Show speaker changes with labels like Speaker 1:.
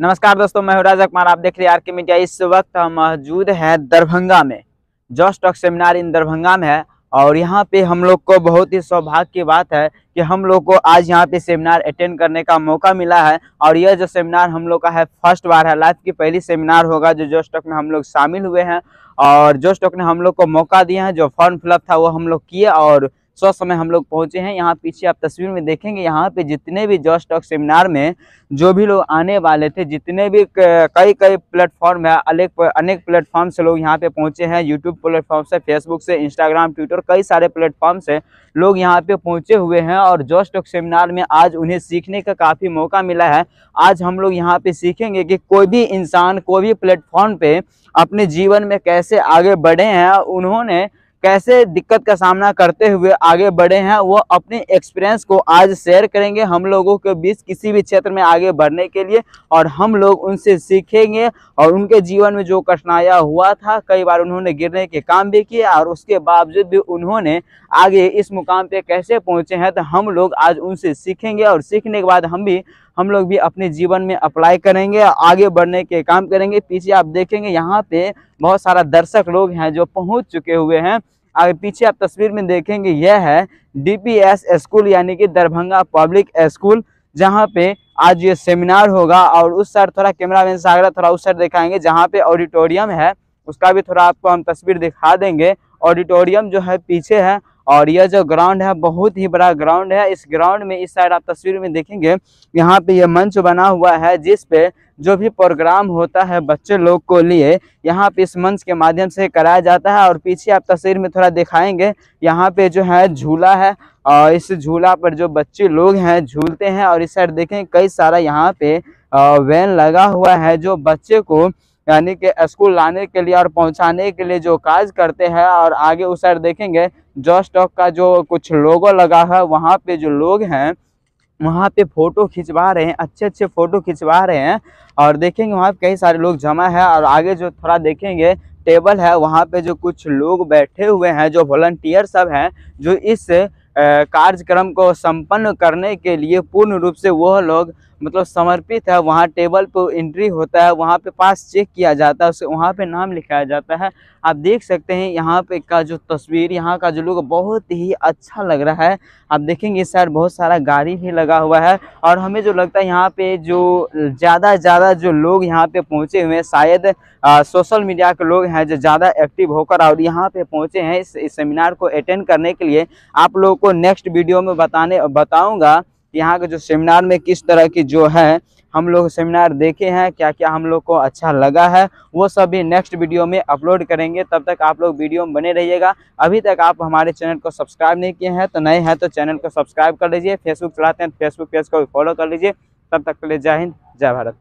Speaker 1: नमस्कार दोस्तों मैं राजा कुमार आप देख रहे हैं आर के मीडिया इस वक्त हम मौजूद हैं दरभंगा में Josh Talk seminar in Darbhanga में है और यहाँ पे हम लोग को बहुत ही सौभाग्य की बात है कि हम लोग को आज यहाँ पे सेमिनार अटेंड करने का मौका मिला है और यह जो सेमिनार हम लोग का है फर्स्ट बार है लाइफ की पहली सेमिनार होगा जो जो टॉक में हम लोग शामिल हुए हैं और जो टॉक ने हम लोग को मौका दिया है जो फॉर्म फिलअप था वो हम लोग किए और सौ समय हम लोग पहुंचे हैं यहाँ पीछे आप तस्वीर में देखेंगे यहाँ पे जितने भी जॉस टॉक सेमिनार में जो भी लोग आने वाले थे जितने भी कई कई प्लेटफॉर्म है अनेक अनेक प्लेटफॉर्म से लोग यहाँ पे पहुंचे हैं यूट्यूब प्लेटफॉर्म से फेसबुक से इंस्टाग्राम ट्विटर कई सारे प्लेटफॉर्म से लोग यहाँ पे पहुंचे हुए हैं और जॉस टॉक सेमिनार में आज उन्हें सीखने का काफ़ी मौका मिला है आज हम लोग यहाँ पे सीखेंगे कि कोई भी इंसान कोई भी प्लेटफॉर्म पे अपने जीवन में कैसे आगे बढ़े हैं उन्होंने कैसे दिक्कत का सामना करते हुए आगे बढ़े हैं वो अपने एक्सपीरियंस को आज शेयर करेंगे हम लोगों के बीच किसी भी क्षेत्र में आगे बढ़ने के लिए और हम लोग उनसे सीखेंगे और उनके जीवन में जो कठिनाया हुआ था कई बार उन्होंने गिरने के काम भी किए और उसके बावजूद भी उन्होंने आगे इस मुकाम पे कैसे पहुँचे हैं तो हम लोग आज उनसे सीखेंगे और सीखने के बाद हम भी हम लोग भी अपने जीवन में अप्लाई करेंगे आगे बढ़ने के काम करेंगे पीछे आप देखेंगे यहाँ पे बहुत सारा दर्शक लोग हैं जो पहुँच चुके हुए हैं आगे पीछे आप तस्वीर में देखेंगे यह है डीपीएस स्कूल यानी कि दरभंगा पब्लिक स्कूल जहाँ पे आज ये सेमिनार होगा और उस साइड थोड़ा कैमरा मैन आगरा थोड़ा उस साइड दिखाएंगे जहाँ पे ऑडिटोरियम है उसका भी थोड़ा आपको हम तस्वीर दिखा देंगे ऑडिटोरियम जो है पीछे है और यह जो ग्राउंड है बहुत ही बड़ा ग्राउंड है इस ग्राउंड में इस साइड आप तस्वीर में देखेंगे यहाँ पे यह मंच बना हुआ है जिसपे जो भी प्रोग्राम होता है बच्चे लोग को लिए यहाँ पे इस मंच के माध्यम से कराया जाता है और पीछे आप तस्वीर में थोड़ा दिखाएंगे यहाँ पे जो है झूला है और इस झूला पर जो बच्चे लोग हैं झूलते हैं और इस साइड देखें कई सारा यहाँ पे वैन लगा हुआ है जो बच्चे को यानी कि स्कूल लाने के लिए और पहुंचाने के लिए जो काज करते हैं और आगे उस साइड देखेंगे जॉस्टॉक का जो कुछ लोगो लगा है वहाँ पे जो लोग हैं वहाँ पे फोटो खिंचवा रहे हैं अच्छे अच्छे फोटो खिंचवा रहे हैं और देखेंगे वहाँ पे कई सारे लोग जमा है और आगे जो थोड़ा देखेंगे टेबल है वहाँ पे जो कुछ लोग बैठे हुए हैं जो वॉलंटियर सब हैं जो इस कार्यक्रम को संपन्न करने के लिए पूर्ण रूप से वह लोग मतलब समर्पित है वहाँ टेबल पर एंट्री होता है वहाँ पे पास चेक किया जाता है उसे वहाँ पे नाम लिखाया जाता है आप देख सकते हैं यहाँ पे का जो तस्वीर यहाँ का जो लोग बहुत ही अच्छा लग रहा है आप देखेंगे इस साइड बहुत सारा गाड़ी भी लगा हुआ है और हमें जो लगता है यहाँ पे जो ज़्यादा ज़्यादा जो लोग यहाँ पे पहुँचे हुए हैं शायद सोशल मीडिया के लोग हैं जो ज़्यादा एक्टिव होकर और यहाँ पे पहुँचे हैं इस, इस सेमिनार को अटेंड करने के लिए आप लोगों को आपको नेक्स्ट वीडियो में बताने बताऊंगा कि यहाँ के जो सेमिनार में किस तरह की जो है हम लोग सेमिनार देखे हैं क्या क्या हम लोग को अच्छा लगा है वो सब भी नेक्स्ट वीडियो में अपलोड करेंगे तब तक आप लोग वीडियो में बने रहिएगा अभी तक आप हमारे चैनल को सब्सक्राइब नहीं किए हैं तो नए हैं तो चैनल को सब्सक्राइब कर लीजिए फेसबुक चलाते हैं तो फेसबुक पेज को फॉलो कर लीजिए तब तक के लिए जय हिंद जय भारत